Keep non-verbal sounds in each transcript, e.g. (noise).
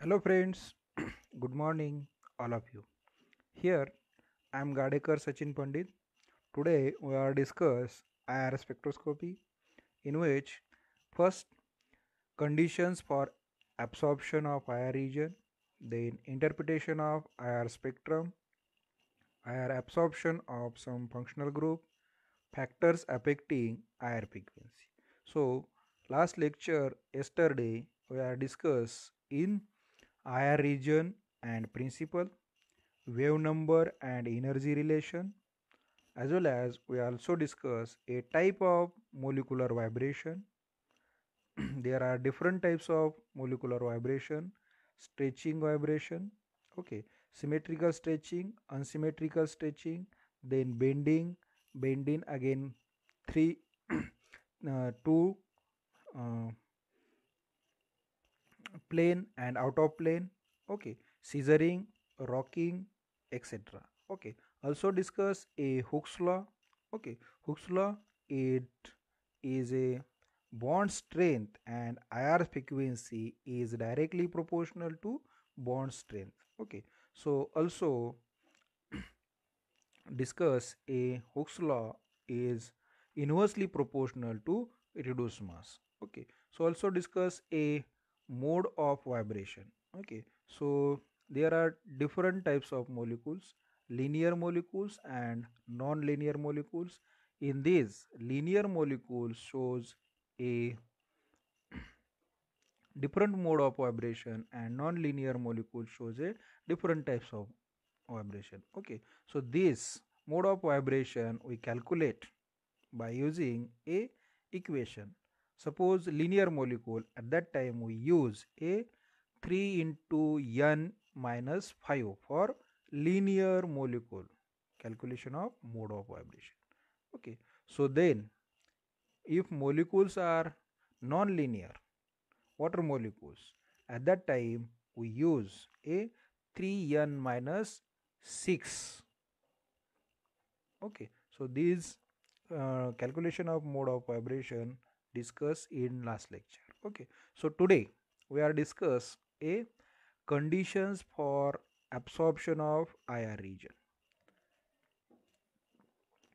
Hello friends, (clears throat) good morning all of you. Here I am Gadekar Sachin Pandit. Today we are discuss IR spectroscopy in which first conditions for absorption of IR region, then interpretation of IR spectrum, IR absorption of some functional group, factors affecting IR frequency. So last lecture yesterday we are discuss in IR region and principle, wave number and energy relation as well as we also discuss a type of molecular vibration. (clears throat) there are different types of molecular vibration, stretching vibration, okay, symmetrical stretching, unsymmetrical stretching, then bending, bending again three, (clears throat) uh, two, uh, plane and out of plane okay scissoring rocking etc okay also discuss a hook's law okay hook's law it is a bond strength and IR frequency is directly proportional to bond strength okay so also (clears throat) discuss a Hooke's law is inversely proportional to reduced mass okay so also discuss a mode of vibration okay so there are different types of molecules linear molecules and non-linear molecules in these linear molecule shows a different mode of vibration and non-linear molecule shows a different types of vibration okay so this mode of vibration we calculate by using a equation Suppose linear molecule at that time we use a 3 into n minus 5 for linear molecule calculation of mode of vibration. Okay. So then if molecules are non-linear water molecules at that time we use a 3n minus 6 okay so these uh, calculation of mode of vibration discussed in last lecture okay so today we are discuss a conditions for absorption of IR region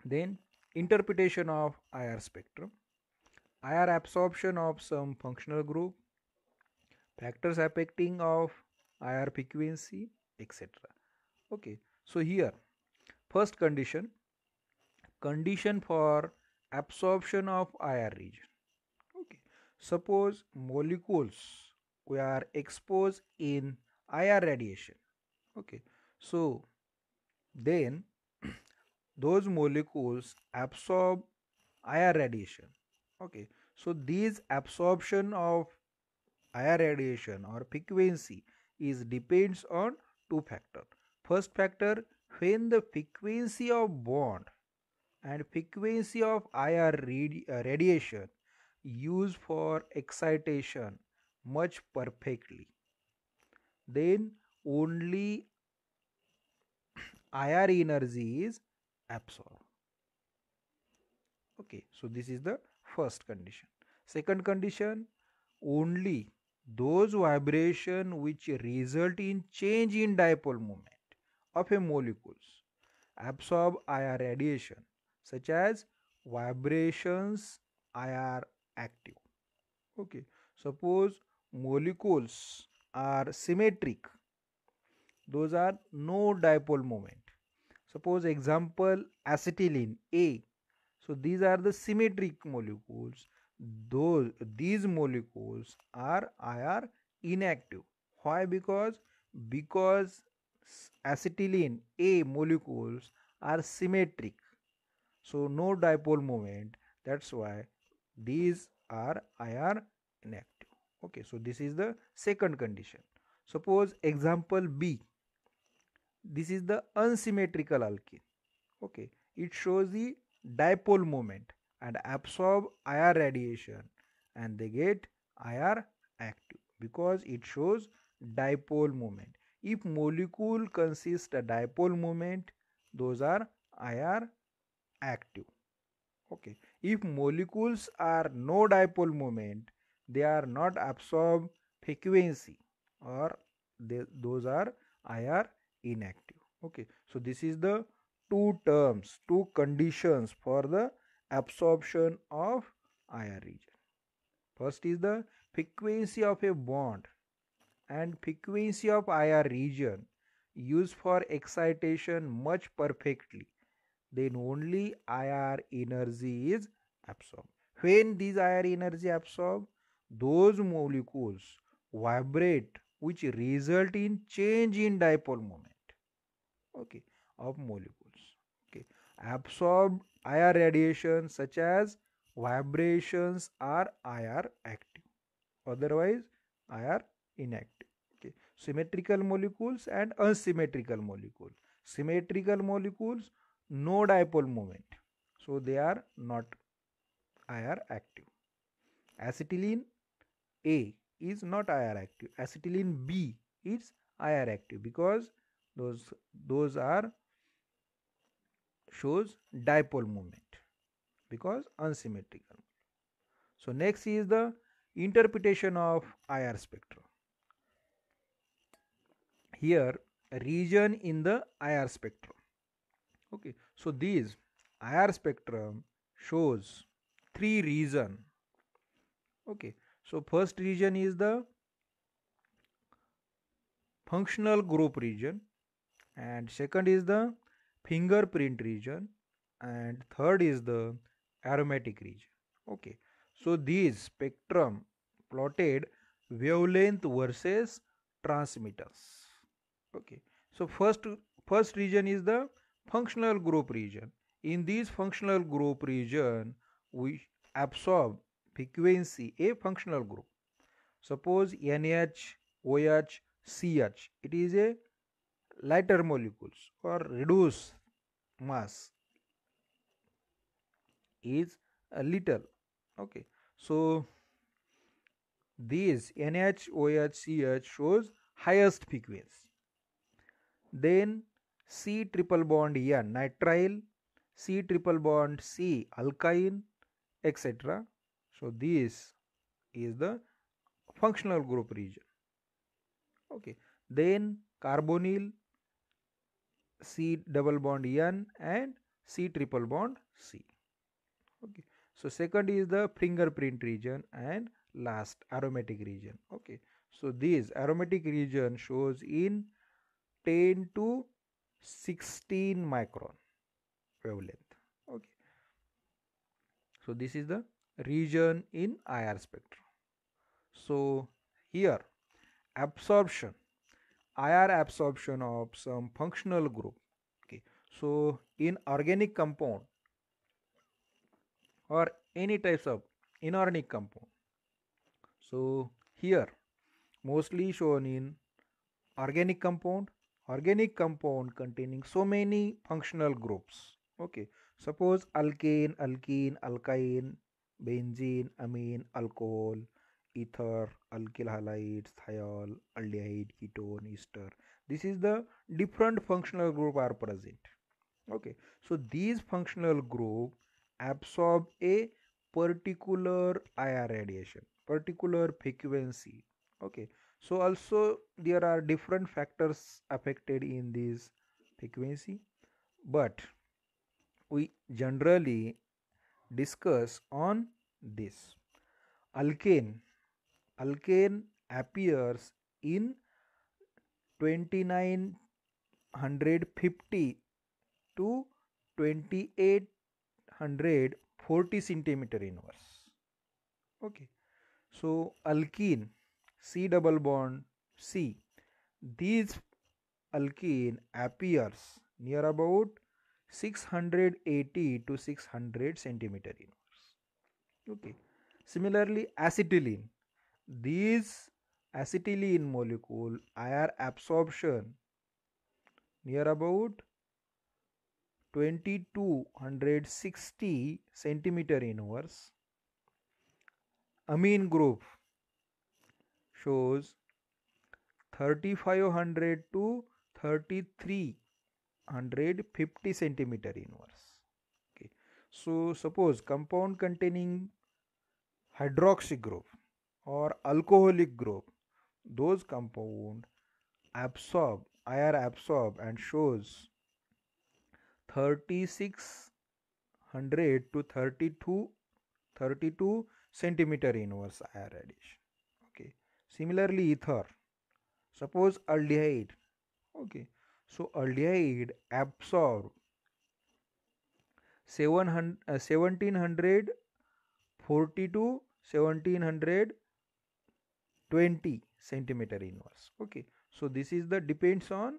then interpretation of IR spectrum IR absorption of some functional group factors affecting of IR frequency etc okay so here first condition condition for absorption of IR region Suppose molecules are exposed in IR radiation. Okay, so then (clears throat) those molecules absorb IR radiation. Okay, so these absorption of IR radiation or frequency is depends on two factor. First factor when the frequency of bond and frequency of IR radi radiation used for excitation much perfectly. Then only IR energy is absorbed. Okay, so this is the first condition. Second condition, only those vibration which result in change in dipole moment of a molecules absorb IR radiation such as vibrations IR active okay suppose molecules are symmetric those are no dipole moment suppose example acetylene a so these are the symmetric molecules those these molecules are ir inactive why because because acetylene a molecules are symmetric so no dipole moment that's why these are IR inactive. Okay, so this is the second condition. Suppose example B, this is the unsymmetrical alkene. Okay, it shows the dipole moment and absorb IR radiation and they get IR active because it shows dipole moment. If molecule consists a dipole moment, those are IR active if molecules are no dipole moment they are not absorb frequency or they, those are IR inactive okay so this is the two terms two conditions for the absorption of IR region first is the frequency of a bond and frequency of IR region used for excitation much perfectly then only IR energy is absorbed. When these IR energy absorbed, those molecules vibrate which result in change in dipole moment okay of molecules okay absorbed IR radiation such as vibrations are IR active otherwise IR inactive okay symmetrical molecules and unsymmetrical molecules symmetrical molecules no dipole moment. So they are not IR active. Acetylene A is not IR active. Acetylene B is IR active because those those are shows dipole moment because unsymmetrical. So next is the interpretation of IR spectrum. Here region in the IR spectrum. Okay, so these IR spectrum shows three region. Okay, so first region is the functional group region and second is the fingerprint region and third is the aromatic region. Okay, so these spectrum plotted wavelength versus transmitters. okay so first first region is the functional group region. In these functional group region, we absorb frequency a functional group. Suppose NH, OH, CH. It is a lighter molecules or reduce mass is a little okay so these NH OH CH shows highest frequency then C triple bond here nitrile, C triple bond C alkyne etc. So this is the functional group region. Okay. Then carbonyl C double bond N and C triple bond C. Okay. So second is the fingerprint region and last aromatic region. Okay. So this aromatic region shows in 10 to 16 micron wavelength okay so this is the region in IR spectrum so here absorption IR absorption of some functional group okay so in organic compound or any types of inorganic compound so here mostly shown in organic compound organic compound containing so many functional groups okay suppose alkane alkene alkyne benzene amine alcohol ether alkyl halides thiol aldehyde ketone ester this is the different functional group are present okay so these functional group absorb a particular IR radiation particular frequency okay so also there are different factors affected in this frequency but we generally discuss on this alkane alkane appears in 2950 to 2840 centimeter inverse okay so alkene C double bond C. These alkene appears near about 680 to 600 centimeter inverse. Okay. Similarly, acetylene. These acetylene molecule IR absorption near about 2260 centimeter inverse. Amine group shows 3500 to 3350 centimeter inverse okay so suppose compound containing hydroxy group or alcoholic group those compound absorb IR absorb and shows 3600 to 32 32 centimeter inverse IR radiation similarly ether suppose aldehyde okay so aldehyde absorb 700, uh, 1740 to 1720 centimeter inverse okay so this is the depends on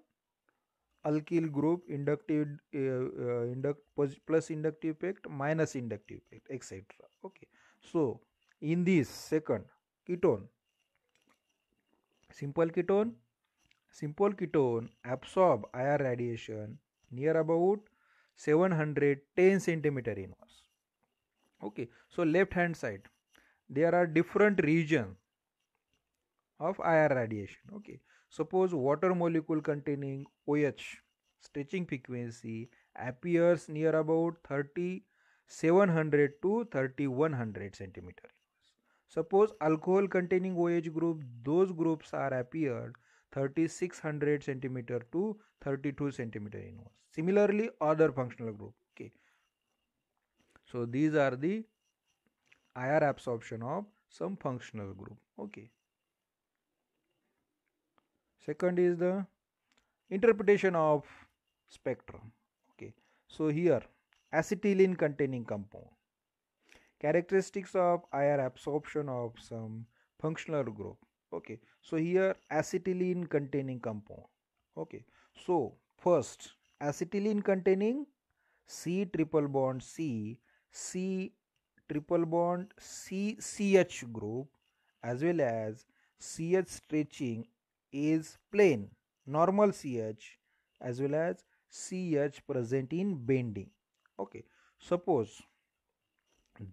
alkyl group inductive uh, uh, induct plus inductive effect minus inductive effect etc okay so in this second ketone Simple ketone. Simple ketone absorb IR radiation near about 710 centimeter inverse. Okay, so left hand side there are different region of IR radiation. Okay, suppose water molecule containing OH stretching frequency appears near about 3700 to 3100 centimeter Suppose alcohol containing OH group, those groups are appeared 3600 centimeter to 32 centimeter inverse. Similarly, other functional group. Okay. So these are the IR absorption of some functional group. Okay. Second is the interpretation of spectrum. Okay. So here acetylene containing compound characteristics of IR absorption of some functional group okay so here acetylene containing compound okay so first acetylene containing C triple bond C C triple bond C CH group as well as CH stretching is plain normal CH as well as CH present in bending okay suppose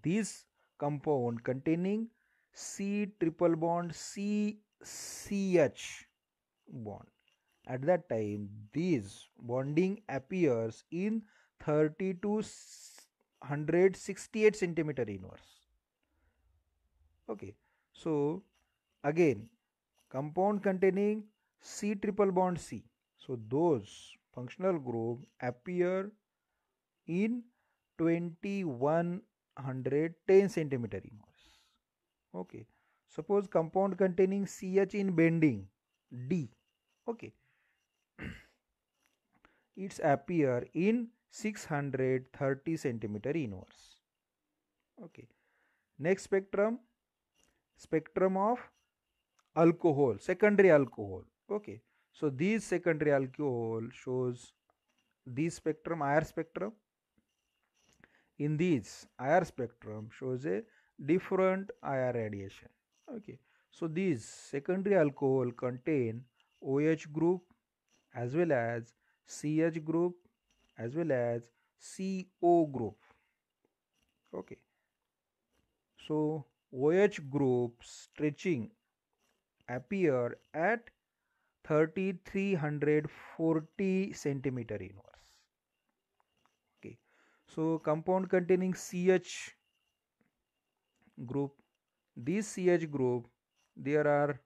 this compound containing C triple bond CCH bond. At that time, this bonding appears in 30 to 168 centimeter inverse. Okay, so again, compound containing C triple bond C. So those functional group appear in 21 110 centimeter inverse okay suppose compound containing ch in bending d okay (clears throat) it's appear in 630 centimeter inverse okay next spectrum spectrum of alcohol secondary alcohol okay so these secondary alcohol shows this spectrum IR spectrum in these IR spectrum shows a different IR radiation. Okay, so these secondary alcohol contain OH group as well as CH group as well as CO group. Okay, so OH group stretching appear at 3340 centimeter inward so compound containing CH group these CH group there are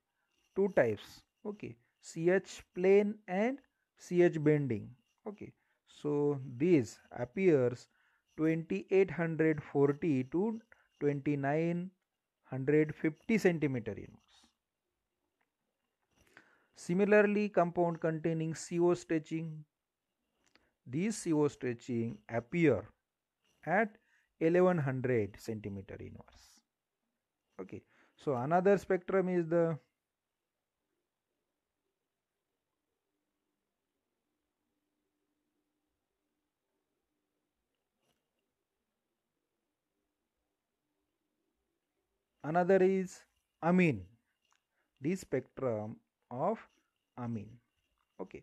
two types okay CH plane and CH bending okay so these appears 2840 to 2950 centimeter in similarly compound containing CO stretching these CO stretching appear at 1100 centimeter inverse okay so another spectrum is the another is amine This spectrum of amine okay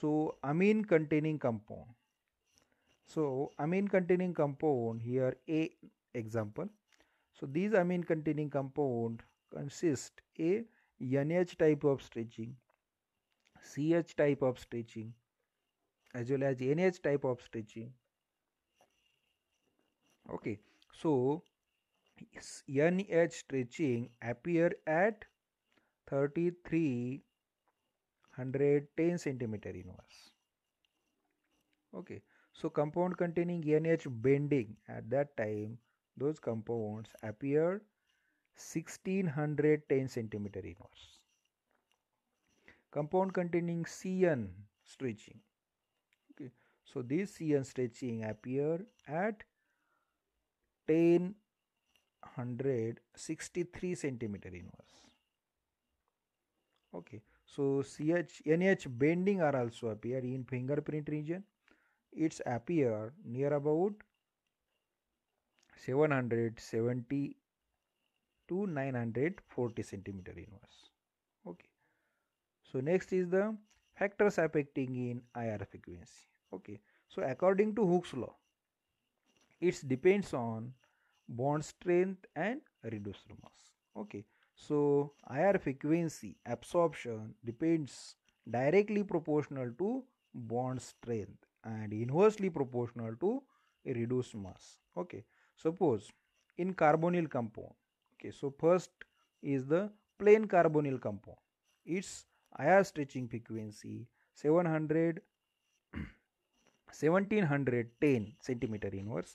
so amine containing compound so amine containing compound here A example. So these amine containing compound consist A NH type of stretching, CH type of stretching as well as NH type of stretching. Okay, so NH stretching appear at 3310 centimeter inverse. Okay, so compound containing NH bending at that time those compounds appeared 1610 centimeter inverse. Compound containing CN stretching. Okay. So this CN stretching appear at 1063 centimeter inverse. Okay. So CH NH bending are also appear in fingerprint region it's appear near about 770 to 940 centimeter inverse okay so next is the factors affecting in IR frequency okay so according to Hooke's law it depends on bond strength and reduced mass okay so IR frequency absorption depends directly proportional to bond strength and inversely proportional to reduced mass okay suppose in carbonyl compound okay so first is the plain carbonyl compound its IR stretching frequency 700 1710 (clears throat) centimeter inverse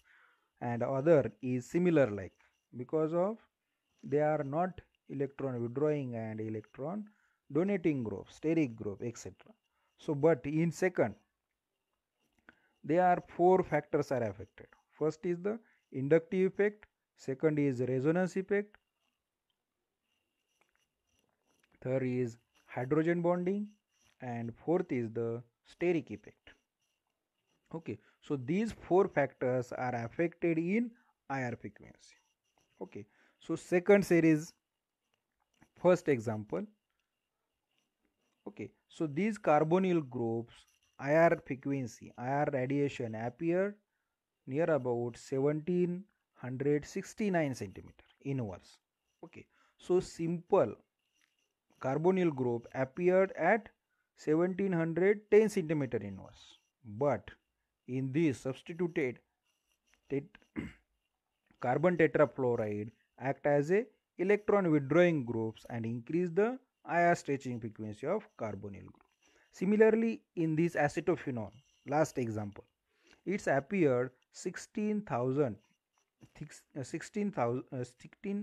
and other is similar like because of they are not electron withdrawing and electron donating group steric group etc so but in second there are four factors are affected first is the inductive effect second is resonance effect third is hydrogen bonding and fourth is the steric effect okay so these four factors are affected in IR frequency okay so second series first example okay so these carbonyl groups IR frequency, IR radiation appear near about 1769 centimeter inverse. Okay, so simple carbonyl group appeared at 1710 centimeter inverse. but in this substituted tet (clears throat) carbon tetrafluoride act as a electron withdrawing groups and increase the IR stretching frequency of carbonyl group. Similarly, in this acetophenone, last example, it's appeared 16,000 16, uh, uh, centimeter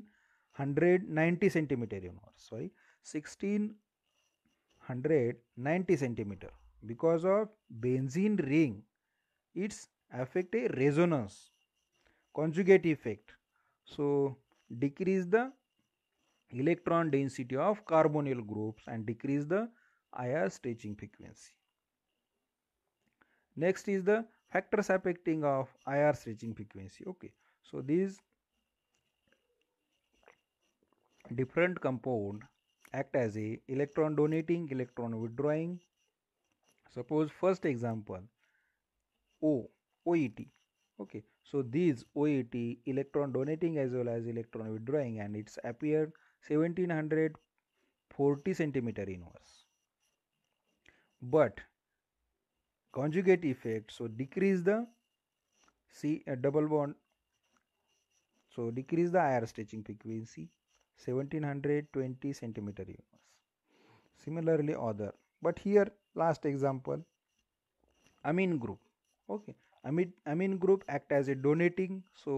you know sorry 1690 centimeter because of benzene ring it's affect a resonance conjugate effect so decrease the electron density of carbonyl groups and decrease the higher staging frequency. Next is the factors affecting of IR staging frequency. Okay, so these different compound act as a electron donating, electron withdrawing. Suppose first example O OET. Okay, so these OET electron donating as well as electron withdrawing and it's appeared 1740 centimeter inverse but conjugate effect so decrease the C a uh, double bond so decrease the IR stretching frequency 1720 centimeter units similarly other but here last example amine group okay amine amine group act as a donating so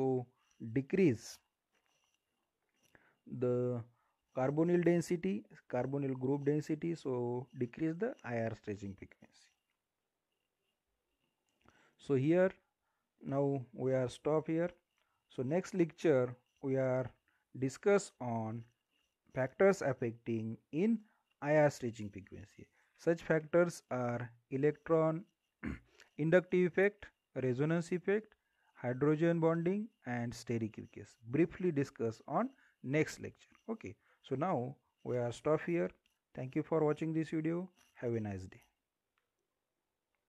decrease the carbonyl density carbonyl group density so decrease the IR stretching frequency so here now we are stop here so next lecture we are discuss on factors affecting in IR stretching frequency such factors are electron (clears throat) inductive effect resonance effect hydrogen bonding and steric case briefly discuss on next lecture okay so now we are stop here. Thank you for watching this video. Have a nice day.